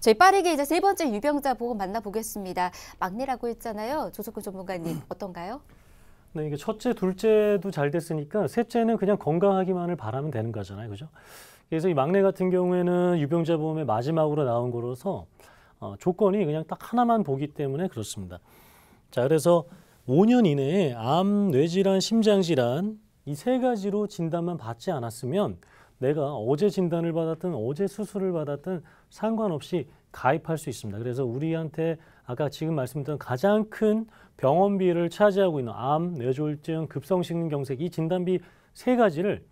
저희 빠르게 이제 세 번째 유병자 보고 만나보겠습니다. 막내라고 했잖아요. 조석구 전문가님 음. 어떤가요? 네, 이게 첫째, 둘째도 잘 됐으니까 셋째는 그냥 건강하기만을 바라면 되는 거잖아요. 그죠? 그래서 이 막내 같은 경우에는 유병자 보험의 마지막으로 나온 거로서 어, 조건이 그냥 딱 하나만 보기 때문에 그렇습니다. 자, 그래서 5년 이내에 암, 뇌질환, 심장질환 이 세 가지로 진단만 받지 않았으면 내가 어제 진단을 받았든 어제 수술을 받았든 상관없이 가입할 수 있습니다. 그래서 우리한테 아까 지금 말씀드린 가장 큰 병원비를 차지하고 있는 암, 뇌졸중, 급성신경색 이 진단비 세 가지를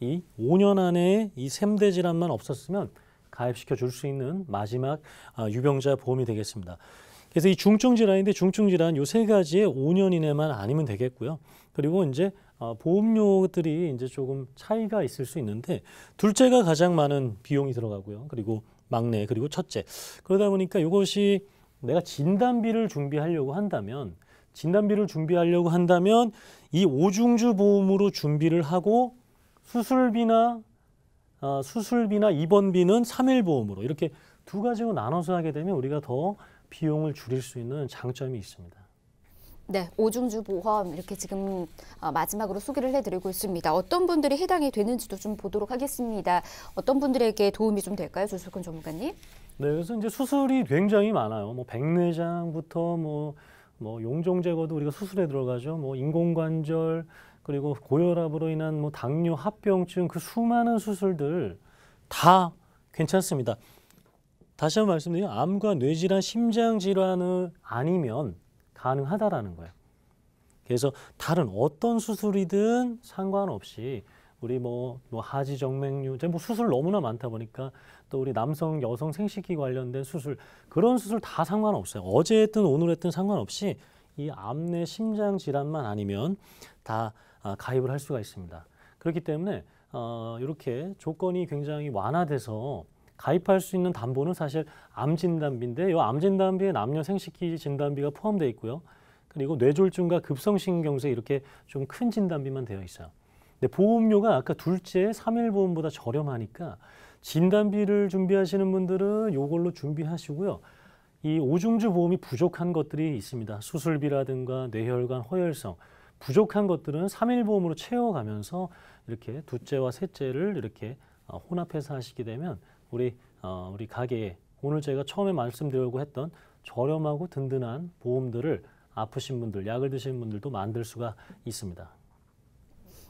이 5년 안에 이 샘대 질환만 없었으면 가입시켜 줄 수 있는 마지막 아, 유병자 보험이 되겠습니다. 그래서 이 중증 질환인데 중증 질환 요 세 가지에 5년 이내만 아니면 되겠고요. 그리고 이제 어, 보험료들이 이제 조금 차이가 있을 수 있는데 둘째가 가장 많은 비용이 들어가고요. 그리고 막내 그리고 첫째. 그러다 보니까 이것이 내가 진단비를 준비하려고 한다면 진단비를 준비하려고 한다면 이 오중주 보험으로 준비를 하고 수술비나 어, 수술비나 입원비는 삼일 보험으로 이렇게 두 가지로 나눠서 하게 되면 우리가 더 비용을 줄일 수 있는 장점이 있습니다. 네, 오중주 보험 이렇게 지금 어, 마지막으로 소개를 해드리고 있습니다. 어떤 분들이 해당이 되는지도 좀 보도록 하겠습니다. 어떤 분들에게 도움이 좀 될까요, 조수근 전문가님? 네, 그래서 이제 수술이 굉장히 많아요. 뭐 백내장부터 뭐, 뭐 용종 제거도 우리가 수술에 들어가죠. 뭐 인공관절 그리고 고혈압으로 인한 뭐 당뇨, 합병증 그 수많은 수술들 다 괜찮습니다. 다시 한 번 말씀드리면 암과 뇌질환, 심장 질환을 아니면 가능하다라는 거예요. 그래서 다른 어떤 수술이든 상관없이 우리 뭐, 뭐 하지 정맥류뭐 수술 너무나 많다 보니까 또 우리 남성 여성 생식기 관련된 수술 그런 수술 다 상관없어요. 어제 했든 오늘 했든 상관없이 이 암내 심장 질환만 아니면 다 아, 가입을 할 수가 있습니다. 그렇기 때문에 어, 이렇게 조건이 굉장히 완화돼서 가입할 수 있는 담보는 사실 암진단비인데 이 암진단비에 남녀 생식기 진단비가 포함되어 있고요. 그리고 뇌졸중과 급성신경쇠 이렇게 좀 큰 진단비만 되어 있어요. 근데 보험료가 아까 둘째 3일보험보다 저렴하니까 진단비를 준비하시는 분들은 이걸로 준비하시고요. 이 오중주 보험이 부족한 것들이 있습니다. 수술비라든가 뇌혈관 허혈성 부족한 것들은 3일보험으로 채워가면서 이렇게 둘째와 셋째를 이렇게 어, 혼합해서 하시게 되면 우리 어, 우리 가게에 오늘 제가 처음에 말씀드리려고 했던 저렴하고 든든한 보험들을 아프신 분들, 약을 드시는 분들도 만들 수가 있습니다.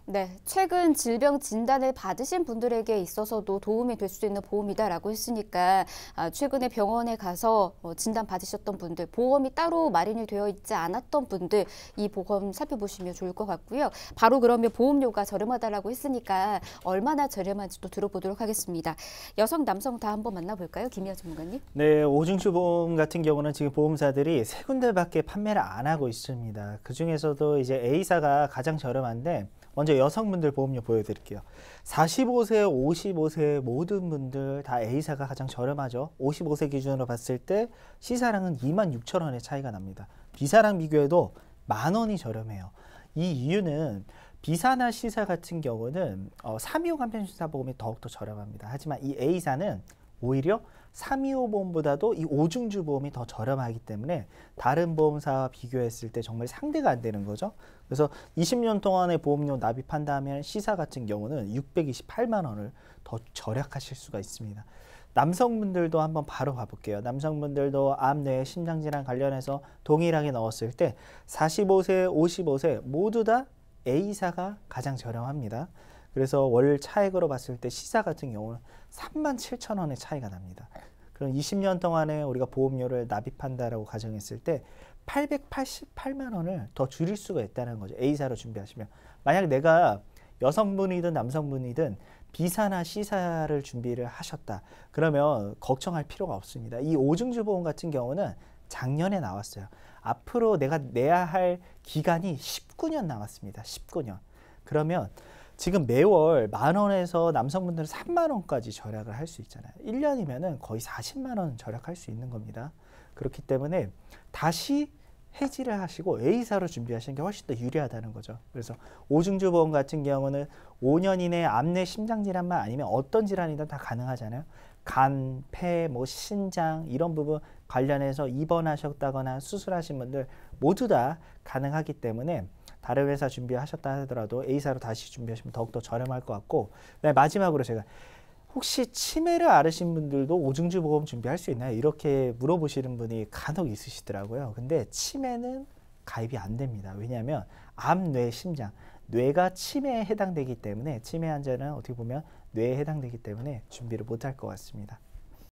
네, 최근 질병 진단을 받으신 분들에게 있어서도 도움이 될 수 있는 보험이다라고 했으니까 아, 최근에 병원에 가서 어, 진단 받으셨던 분들, 보험이 따로 마련이 되어 있지 않았던 분들 이 보험 살펴보시면 좋을 것 같고요. 바로 그러면 보험료가 저렴하다라고 했으니까 얼마나 저렴한지도 들어보도록 하겠습니다. 여성, 남성 다 한번 만나볼까요? 김희아 전문가님. 네, 오증수 보험 같은 경우는 지금 보험사들이 세 군데밖에 판매를 안 하고 있습니다. 그중에서도 이제 A사가 가장 저렴한데 먼저 여성분들 보험료 보여드릴게요. 45세, 55세 모든 분들 다 A사가 가장 저렴하죠. 55세 기준으로 봤을 때 C사랑은 2만 6천 원의 차이가 납니다. B사랑 비교해도 만 원이 저렴해요. 이 이유는 B사나 C사 같은 경우는 어, 3.25 간편신사보험이 더욱더 저렴합니다. 하지만 이 A사는 오히려 325보험보다도 이5중주 보험이 더 저렴하기 때문에 다른 보험사와 비교했을 때 정말 상대가 안 되는 거죠. 그래서 20년 동안의 보험료 납입한 다면 시사 같은 경우는 628만 원을 더 절약하실 수가 있습니다. 남성분들도 한번 바로 가볼게요. 남성분들도 암뇌 심장질환 관련해서 동일하게 넣었을 때 45세, 55세 모두 다 A사가 가장 저렴합니다. 그래서 월 차액으로 봤을 때 시사 같은 경우는 3만 7천 원의 차이가 납니다. 그럼 20년 동안에 우리가 보험료를 납입한다라고 가정했을 때 888만 원을 더 줄일 수가 있다는 거죠. A사로 준비하시면. 만약 내가 여성분이든 남성분이든 비사나시사를 준비를 하셨다. 그러면 걱정할 필요가 없습니다. 이 오중주보험 같은 경우는 작년에 나왔어요. 앞으로 내가 내야 할 기간이 19년 남았습니다. 19년. 그러면 지금 매월 만 원에서 남성분들은 3만 원까지 절약을 할 수 있잖아요. 1년이면 거의 40만 원 절약할 수 있는 겁니다. 그렇기 때문에 다시 해지를 하시고 A사로 준비하시는 게 훨씬 더 유리하다는 거죠. 그래서 오중주 보험 같은 경우는 5년 이내 암내 심장 질환만 아니면 어떤 질환이든 다 가능하잖아요. 간, 폐, 뭐 신장 이런 부분 관련해서 입원하셨다거나 수술하신 분들 모두 다 가능하기 때문에 다른 회사 준비하셨다 하더라도 A사로 다시 준비하시면 더욱더 저렴할 것 같고 그 마지막으로 제가 혹시 치매를 앓으신 분들도 오중주 보험 준비할 수 있나요? 이렇게 물어보시는 분이 간혹 있으시더라고요. 근데 치매는 가입이 안 됩니다. 왜냐하면 암, 뇌, 심장 뇌가 치매에 해당되기 때문에 치매 환자는 어떻게 보면 뇌에 해당되기 때문에 준비를 못 할 것 같습니다.